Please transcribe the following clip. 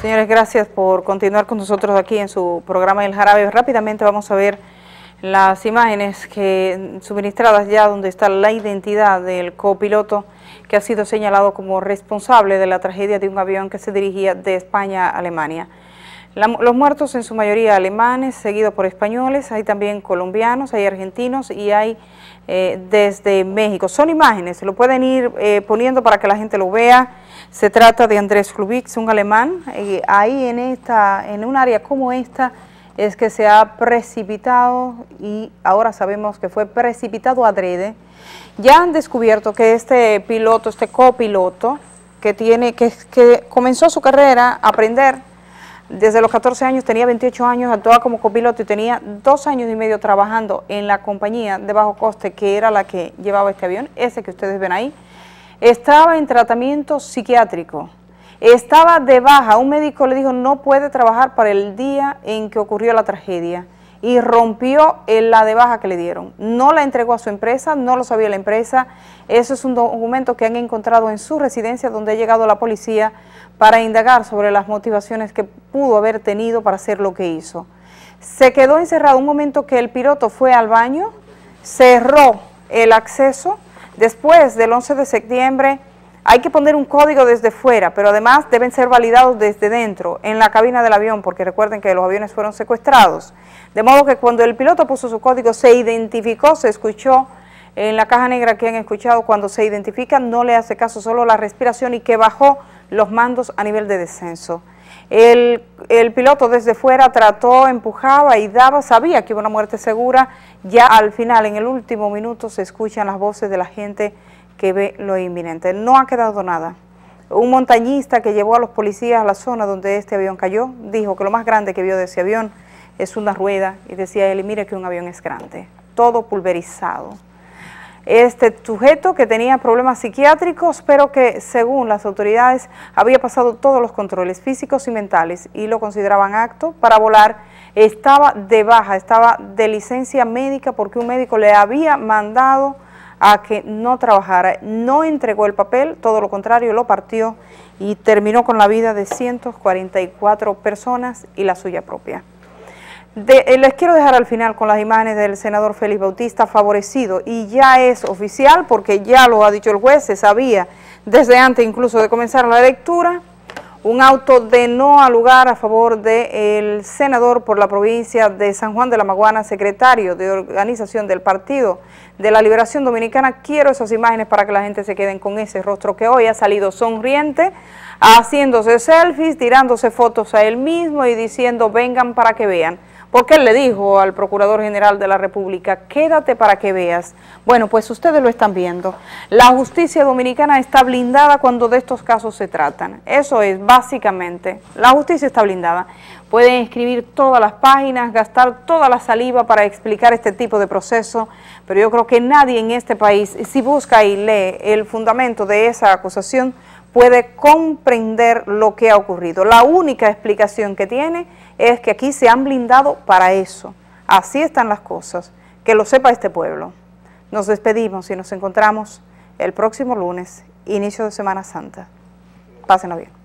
Señores, gracias por continuar con nosotros aquí en su programa El Jarabe. Rápidamente vamos a ver las imágenes que suministradas ya donde está la identidad del copiloto que ha sido señalado como responsable de la tragedia de un avión que se dirigía de España a Alemania los muertos en su mayoría alemanes, seguidos por españoles, hay también colombianos, hay argentinos y hay eh, desde México. Son imágenes, se lo pueden ir eh, poniendo para que la gente lo vea. Se trata de Andrés Klubitz, un alemán. ahí en, esta, en un área como esta es que se ha precipitado y ahora sabemos que fue precipitado adrede. Ya han descubierto que este piloto, este copiloto, que, tiene, que comenzó su carrera a aprender desde los 14 años, tenía 28 años, actuaba como copiloto y tenía dos años y medio trabajando en la compañía de bajo coste que era la que llevaba este avión, ese que ustedes ven ahí, estaba en tratamiento psiquiátrico, estaba de baja, un médico le dijo no puede trabajar para el día en que ocurrió la tragedia y rompió la de baja que le dieron. No la entregó a su empresa, no lo sabía la empresa. Eso es un documento que han encontrado en su residencia donde ha llegado la policía para indagar sobre las motivaciones que pudo haber tenido para hacer lo que hizo. Se quedó encerrado un momento que el piloto fue al baño, cerró el acceso. Después del 11 de septiembre hay que poner un código desde fuera, pero además deben ser validados desde dentro, en la cabina del avión, porque recuerden que los aviones fueron secuestrados. De modo que cuando el piloto puso su código, se identificó, se escuchó, en la caja negra que han escuchado, cuando se identifica no le hace caso solo la respiración y que bajó los mandos a nivel de descenso. El, piloto desde fuera trató, empujaba y daba, sabía que iba una muerte segura. Ya al final, en el último minuto, se escuchan las voces de la gente que ve lo inminente. No ha quedado nada. Un montañista que llevó a los policías a la zona donde este avión cayó dijo que lo más grande que vio de ese avión es una rueda y decía él, mire que un avión es grande, todo pulverizado. Este sujeto que tenía problemas psiquiátricos, pero que según las autoridades había pasado todos los controles físicos y mentales y lo consideraban acto para volar, estaba de baja, estaba de licencia médica porque un médico le había mandado a que no trabajara. No entregó el papel, todo lo contrario, lo partió y terminó con la vida de 144 personas y la suya propia. Eh, les quiero dejar al final con las imágenes del senador Félix Bautista favorecido y ya es oficial porque ya lo ha dicho el juez, se sabía desde antes incluso de comenzar la lectura. Un auto de no alugar lugar a favor del senador por la provincia de San Juan de la Maguana, secretario de organización del Partido de la Liberación Dominicana. Quiero esas imágenes para que la gente se queden con ese rostro que hoy ha salido sonriente, haciéndose selfies, tirándose fotos a él mismo y diciendo vengan para que vean porque él le dijo al Procurador General de la República, quédate para que veas. Bueno, pues ustedes lo están viendo. La justicia dominicana está blindada cuando de estos casos se tratan. Eso es, básicamente, la justicia está blindada. Pueden escribir todas las páginas, gastar toda la saliva para explicar este tipo de proceso, pero yo creo que nadie en este país, si busca y lee el fundamento de esa acusación, puede comprender lo que ha ocurrido. La única explicación que tiene es que aquí se han blindado para eso. Así están las cosas. Que lo sepa este pueblo. Nos despedimos y nos encontramos el próximo lunes, inicio de Semana Santa. Pasen bien.